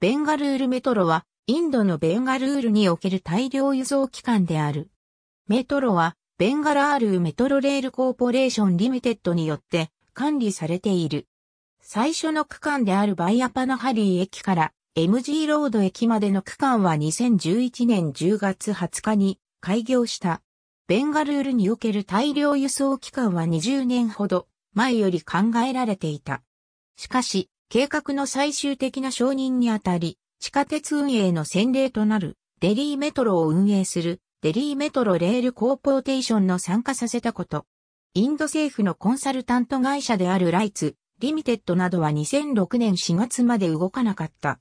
ベンガルールメトロは、インドのベンガルールにおける大量輸送機関である。メトロは、ベンガラールメトロレールコーポレーションリミテッドによって管理されている。最初の区間であるバイアパナハリー駅から MG ロード駅までの区間は2011年10月20日に開業した。ベンガルールにおける大量輸送期間は20年ほど前より考えられていた。しかし、計画の最終的な承認にあたり、地下鉄運営の先例となる、デリーメトロを運営する、デリーメトロレールコーポーテーションの参加させたこと。インド政府のコンサルタント会社であるライツ、リミテッドなどは2006年4月まで動かなかった。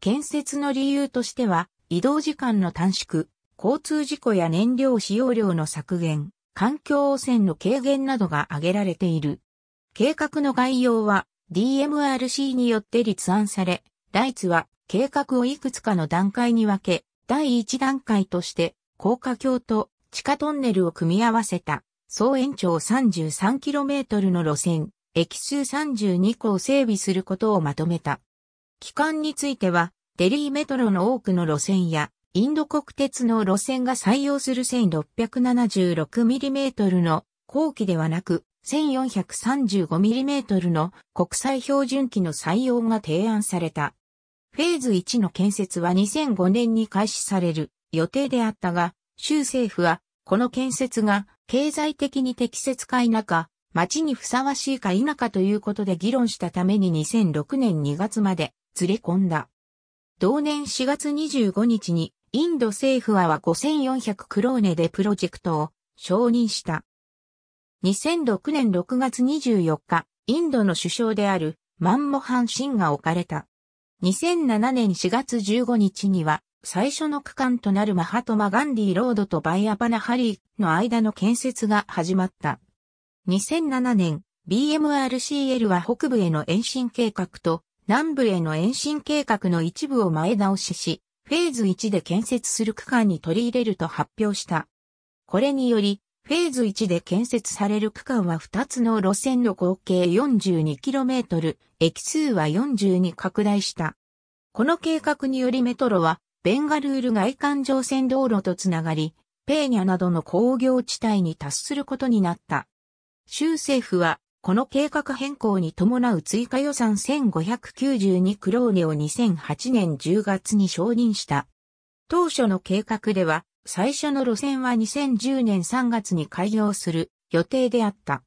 建設の理由としては、移動時間の短縮、交通事故や燃料使用量の削減、環境汚染の軽減などが挙げられている。計画の概要は、DMRC によって立案され、ライツは計画をいくつかの段階に分け、第1段階として高架橋と地下トンネルを組み合わせた総延長 33km の路線、駅数32個を整備することをまとめた。期間については、デリーメトロの多くの路線や、インド国鉄の路線が採用する 1676mm の後期ではなく、1435mm の国際標準機の採用が提案された。フェーズ1の建設は2005年に開始される予定であったが、州政府はこの建設が経済的に適切か否か、町にふさわしいか否かということで議論したために2006年2月までずれ込んだ。同年4月25日にインド政府はは5400クローネでプロジェクトを承認した。2006年6月24日、インドの首相であるマンモハン・シンが置かれた。2007年4月15日には、最初の区間となるマハトマ・ガンディロードとバイアパナ・ハリーの間の建設が始まった。2007年、BMRCL は北部への延伸計画と南部への延伸計画の一部を前倒しし、フェーズ1で建設する区間に取り入れると発表した。これにより、フェーズ1で建設される区間は2つの路線の合計 42km、駅数は40に拡大した。この計画によりメトロは、ベンガルール外環状線道路とつながり、ペーニャなどの工業地帯に達することになった。州政府は、この計画変更に伴う追加予算1592クローネを2008年10月に承認した。当初の計画では、最初の路線は2010年3月に開業する予定であった。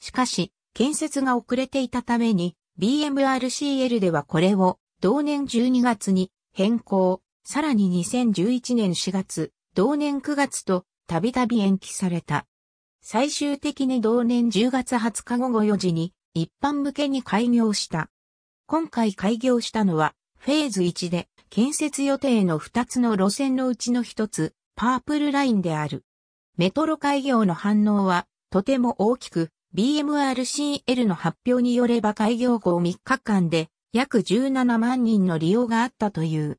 しかし、建設が遅れていたために、BMRCL ではこれを同年12月に変更、さらに2011年4月、同年9月とたびたび延期された。最終的に同年10月20日午後4時に一般向けに開業した。今回開業したのはフェーズ1で建設予定の2つの路線のうちの1つ、パープルラインである。メトロ開業の反応はとても大きく、BMRCL の発表によれば開業後3日間で約17万人の利用があったという。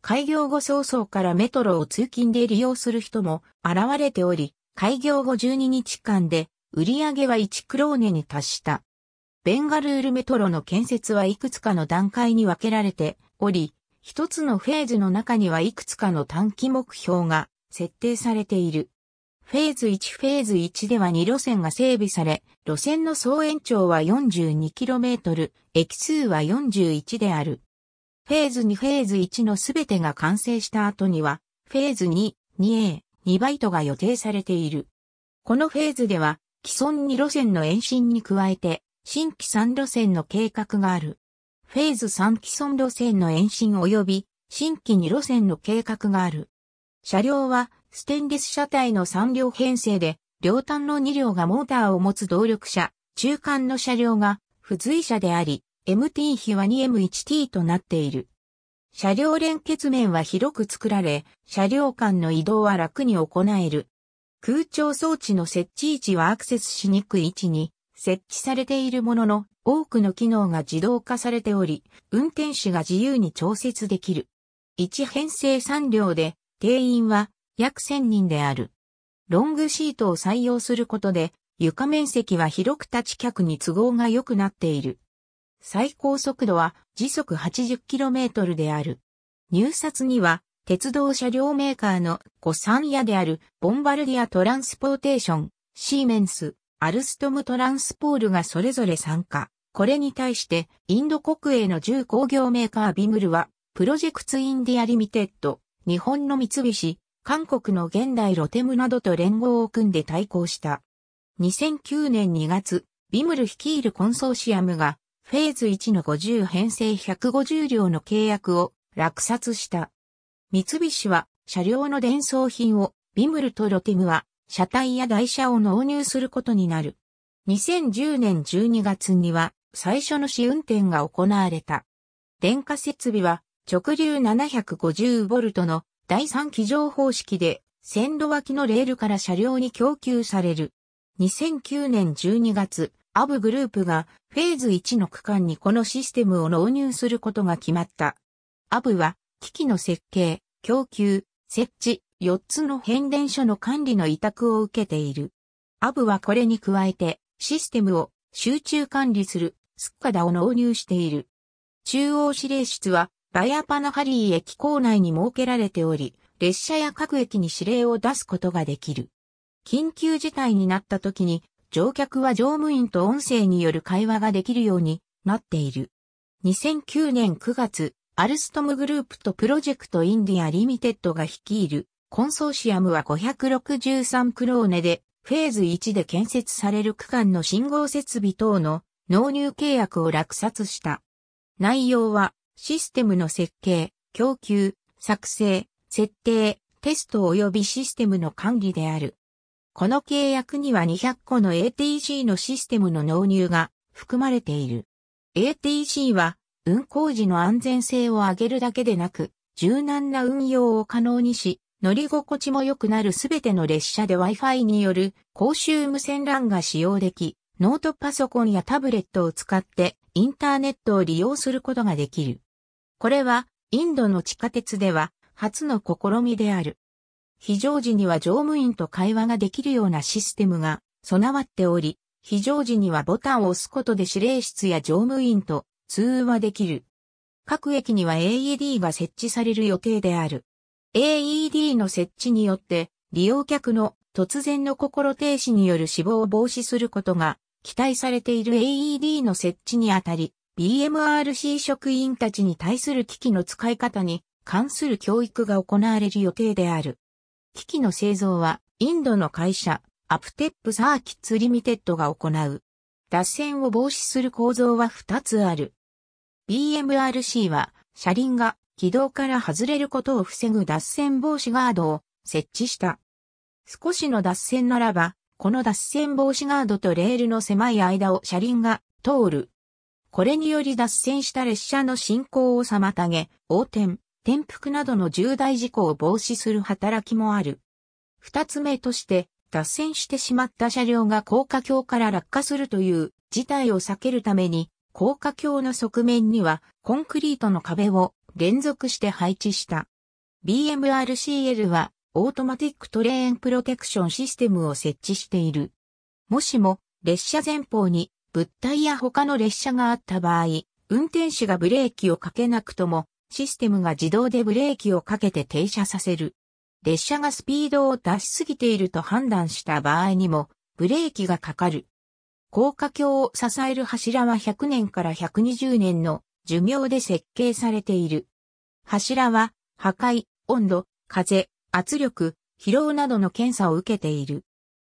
開業後早々からメトロを通勤で利用する人も現れており、開業後12日間で売り上げは1クローネに達した。ベンガルールメトロの建設はいくつかの段階に分けられており、一つのフェーズの中にはいくつかの短期目標が設定されている。フェーズ1フェーズ1では2路線が整備され、路線の総延長は 42km、駅数は41である。フェーズ2フェーズ1のすべてが完成した後には、フェーズ2、2A、2バイトが予定されている。このフェーズでは、既存2路線の延伸に加えて、新規3路線の計画がある。フェーズ3既存路線の延伸及び、新規2路線の計画がある。車両はステンレス車体の3両編成で、両端の2両がモーターを持つ動力車、中間の車両が付随車であり、MT 比は 2M1T となっている。車両連結面は広く作られ、車両間の移動は楽に行える。空調装置の設置位置はアクセスしにくい位置に設置されているものの、多くの機能が自動化されており、運転手が自由に調節できる。1編成3両で、定員は約1000人である。ロングシートを採用することで、床面積は広く立ち客に都合が良くなっている。最高速度は時速 80km である。入札には、鉄道車両メーカーの古産屋であるボンバルディアトランスポーテーション、シーメンス、アルストムトランスポールがそれぞれ参加。これに対して、インド国営の重工業メーカービムルは、プロジェクツインディアリミテッド、日本の三菱、韓国の現代ロテムなどと連合を組んで対抗した。2009年2月、ビムル率いるコンソーシアムが、フェーズ1の50編成150両の契約を落札した。三菱は車両の伝送品をビムルとロテムは車体や台車を納入することになる。2010年12月には最初の試運転が行われた。電化設備は直流750ボルトの第3機乗方式で線路脇のレールから車両に供給される。2009年12月、アブグループがフェーズ1の区間にこのシステムを納入することが決まった。アブは機器の設計、供給、設置、4つの変電所の管理の委託を受けている。アブはこれに加えてシステムを集中管理するスッカダを納入している。中央指令室はバヤパナハリー駅構内に設けられており、列車や各駅に指令を出すことができる。緊急事態になった時に、乗客は乗務員と音声による会話ができるようになっている。2009年9月、アルストムグループとプロジェクトインディアリミテッドが率いるコンソーシアムは563クローネでフェーズ1で建設される区間の信号設備等の納入契約を落札した。内容はシステムの設計、供給、作成、設定、テスト及びシステムの管理である。この契約には200個の ATC のシステムの納入が含まれている。ATC は運行時の安全性を上げるだけでなく、柔軟な運用を可能にし、乗り心地も良くなるすべての列車で Wi-Fi による公衆無線 LAN が使用でき、ノートパソコンやタブレットを使ってインターネットを利用することができる。これは、インドの地下鉄では、初の試みである。非常時には乗務員と会話ができるようなシステムが備わっており、非常時にはボタンを押すことで指令室や乗務員と通話できる。各駅には AED が設置される予定である。AED の設置によって利用客の突然の心停止による死亡を防止することが期待されている AED の設置にあたり、BMRC 職員たちに対する機器の使い方に関する教育が行われる予定である。機器の製造はインドの会社アプテップサーキッツリミテッドが行う。脱線を防止する構造は2つある。BMRC は車輪が軌道から外れることを防ぐ脱線防止ガードを設置した。少しの脱線ならばこの脱線防止ガードとレールの狭い間を車輪が通る。これにより脱線した列車の進行を妨げ、横転、転覆などの重大事故を防止する働きもある。二つ目として、脱線してしまった車両が高架橋から落下するという事態を避けるために、高架橋の側面にはコンクリートの壁を連続して配置した。BMRCL はオートマティックトレーンプロテクションシステムを設置している。もしも、列車前方に物体や他の列車があった場合、運転士がブレーキをかけなくとも、システムが自動でブレーキをかけて停車させる。列車がスピードを出しすぎていると判断した場合にも、ブレーキがかかる。高架橋を支える柱は100年から120年の寿命で設計されている。柱は、破壊、温度、風、圧力、疲労などの検査を受けている。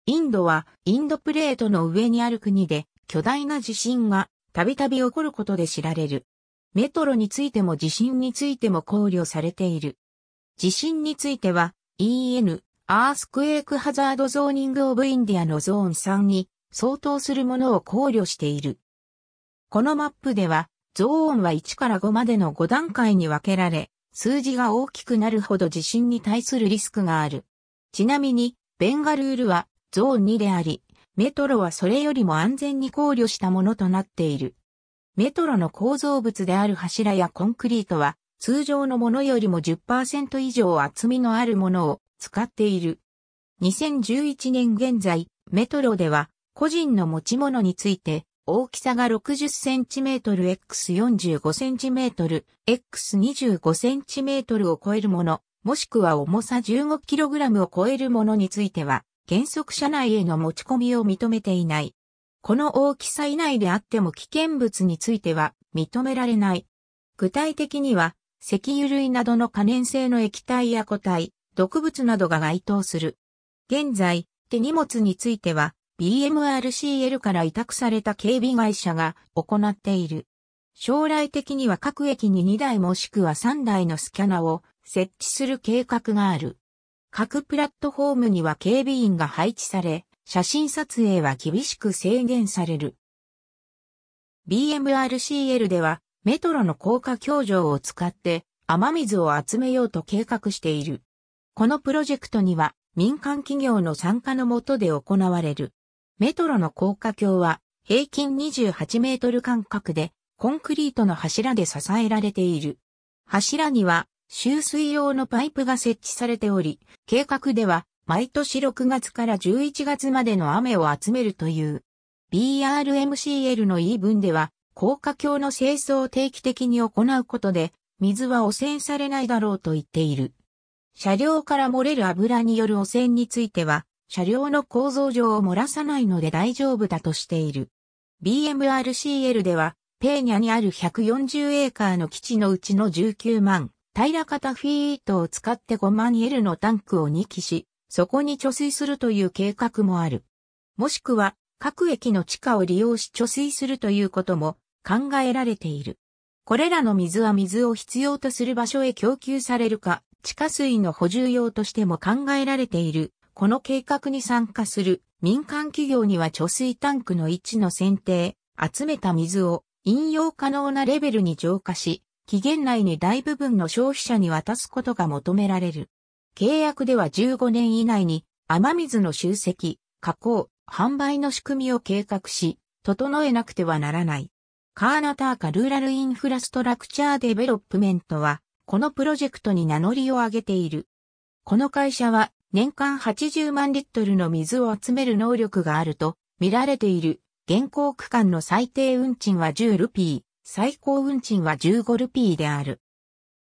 インドはインドプレートの上にある国で巨大な地震がたびたび起こることで知られる。メトロについても地震についても考慮されている。地震については EN、アースクエークハザードゾーニングオブインディアのゾーン3に相当するものを考慮している。このマップではゾーンは1から5までの5段階に分けられ、数字が大きくなるほど地震に対するリスクがある。ちなみに、ベンガルールはゾーン2であり、メトロはそれよりも安全に考慮したものとなっている。メトロの構造物である柱やコンクリートは、通常のものよりも10%以上厚みのあるものを使っている。2011年現在、メトロでは個人の持ち物について大きさが6 0 c m x 4 5 c m x 2 5 c m を超えるもの、もしくは重さ 15kg を超えるものについては、原則車内への持ち込みを認めていない。この大きさ以内であっても危険物については認められない。具体的には、石油類などの可燃性の液体や固体、毒物などが該当する。現在、手荷物については、BMRCL から委託された警備会社が行っている。将来的には各駅に2台もしくは3台のスキャナを設置する計画がある。各プラットフォームには警備員が配置され、写真撮影は厳しく制限される。BMRCL ではメトロの高架橋上を使って雨水を集めようと計画している。このプロジェクトには民間企業の参加のもとで行われる。メトロの高架橋は平均28メートル間隔でコンクリートの柱で支えられている。柱には集水用のパイプが設置されており、計画では毎年6月から11月までの雨を集めるという。BRMCL の言い分では、高架橋の清掃を定期的に行うことで、水は汚染されないだろうと言っている。車両から漏れる油による汚染については、車両の構造上を漏らさないので大丈夫だとしている。BMRCL では、ペーニャにある140エーカーの基地のうちの19万、平方フィートを使って5万 L のタンクを2機し、そこに貯水するという計画もある。もしくは、各駅の地下を利用し貯水するということも考えられている。これらの水は水を必要とする場所へ供給されるか、地下水の補充用としても考えられているこの計画に参加する民間企業には貯水タンクの位置の選定、集めた水を飲用可能なレベルに浄化し、期限内に大部分の消費者に渡すことが求められる。契約では15年以内に雨水の集積、加工、販売の仕組みを計画し、整えなくてはならない。カーナターカルーラルインフラストラクチャーデベロップメントは、このプロジェクトに名乗りを上げている。この会社は年間80万リットルの水を集める能力があると見られている現行区間の最低運賃は10ルピー、最高運賃は15ルピーである。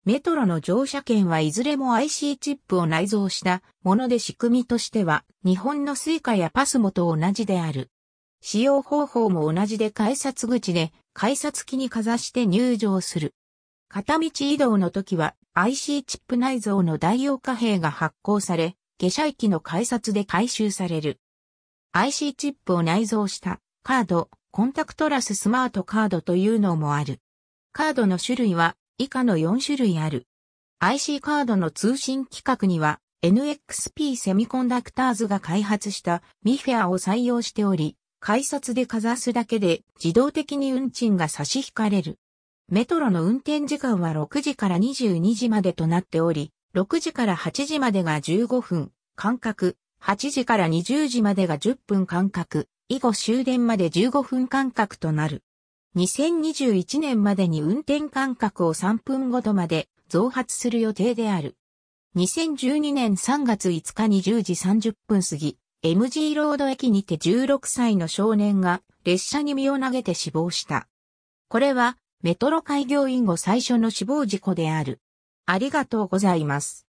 メトロの乗車券はいずれも IC チップを内蔵したもので仕組みとしては日本のスイカやパスモと同じである。使用方法も同じで改札口で改札機にかざして入場する。片道移動の時は IC チップ内蔵の代用貨幣が発行され、下車駅の改札で回収される。IC チップを内蔵したカード、コンタクトラススマートカードというのもある。カードの種類は以下の4種類ある。IC カードの通信規格には NXP セミコンダクターズが開発したミフェアを採用しており、改札でかざすだけで自動的に運賃が差し引かれる。メトロの運転時間は6時から22時までとなっており、6時から8時までが15分、間隔、8時から20時までが10分間隔、以後終電まで15分間隔となる。2021年までに運転間隔を3分ごとまで増発する予定である。2012年3月5日に10時30分過ぎ、MG ロード駅にて16歳の少年が列車に身を投げて死亡した。これはメトロ開業以後最初の死亡事故である。ありがとうございます。